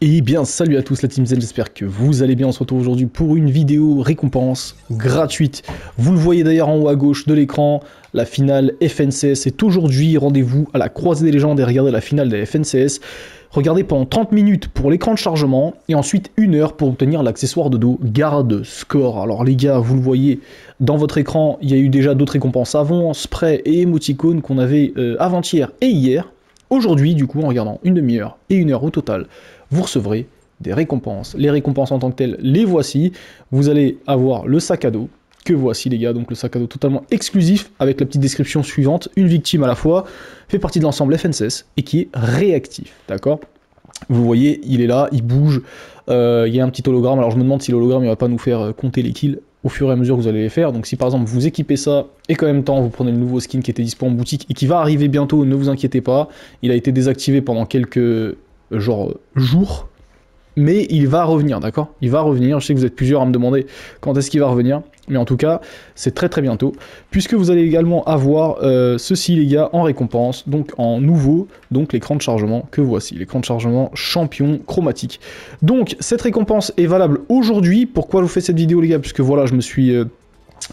Et bien salut à tous la team Zen, j'espère que vous allez bien, on se retrouve aujourd'hui pour une vidéo récompense gratuite. Vous le voyez d'ailleurs en haut à gauche de l'écran, la finale FNCS est aujourd'hui, rendez-vous à la croisée des légendes et regardez la finale la FNCS. Regardez pendant 30 minutes pour l'écran de chargement et ensuite une heure pour obtenir l'accessoire de dos garde score. Alors les gars, vous le voyez dans votre écran, il y a eu déjà d'autres récompenses avant, spray et émoticône qu'on avait euh, avant-hier et hier. Aujourd'hui, du coup, en regardant une demi-heure et une heure au total, vous recevrez des récompenses. Les récompenses en tant que telles, les voici. Vous allez avoir le sac à dos, que voici les gars, donc le sac à dos totalement exclusif avec la petite description suivante, une victime à la fois, fait partie de l'ensemble FNCS, et qui est réactif, d'accord vous voyez, il est là, il bouge, euh, il y a un petit hologramme. Alors je me demande si l'hologramme ne va pas nous faire euh, compter les kills au fur et à mesure que vous allez les faire. Donc si par exemple vous équipez ça et qu'en même temps vous prenez le nouveau skin qui était dispo en boutique et qui va arriver bientôt, ne vous inquiétez pas, il a été désactivé pendant quelques genre jours mais il va revenir, d'accord Il va revenir. Je sais que vous êtes plusieurs à me demander quand est-ce qu'il va revenir. Mais en tout cas, c'est très très bientôt. Puisque vous allez également avoir euh, ceci, les gars, en récompense. Donc en nouveau, donc l'écran de chargement que voici. L'écran de chargement champion chromatique. Donc cette récompense est valable aujourd'hui. Pourquoi je vous fais cette vidéo, les gars Puisque voilà, je me suis... Euh,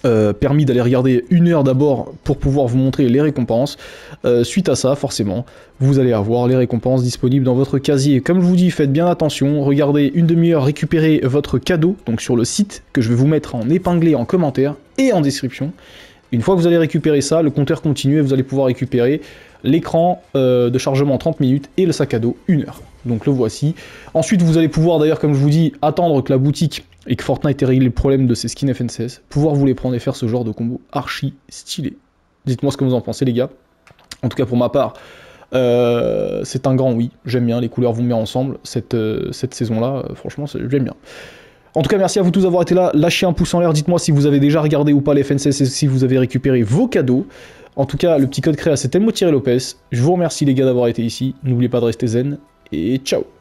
euh, permis d'aller regarder une heure d'abord pour pouvoir vous montrer les récompenses. Euh, suite à ça, forcément, vous allez avoir les récompenses disponibles dans votre casier. Comme je vous dis, faites bien attention, regardez une demi-heure récupérer votre cadeau, donc sur le site que je vais vous mettre en épinglé en commentaire et en description. Une fois que vous allez récupérer ça, le compteur continue et vous allez pouvoir récupérer l'écran euh, de chargement 30 minutes et le sac à dos 1 heure. Donc le voici. Ensuite, vous allez pouvoir d'ailleurs, comme je vous dis, attendre que la boutique et que Fortnite ait réglé le problème de ces skins FNCS, pouvoir vous les prendre et faire ce genre de combo archi stylé. Dites-moi ce que vous en pensez les gars. En tout cas pour ma part, euh, c'est un grand oui. J'aime bien, les couleurs vont bien ensemble. Cette, euh, cette saison-là, euh, franchement, j'aime bien. En tout cas, merci à vous tous d'avoir été là. Lâchez un pouce en l'air. Dites-moi si vous avez déjà regardé ou pas les FNCS et si vous avez récupéré vos cadeaux. En tout cas, le petit code créa, c'était Mo-Lopez. Je vous remercie les gars d'avoir été ici. N'oubliez pas de rester zen. e tchau.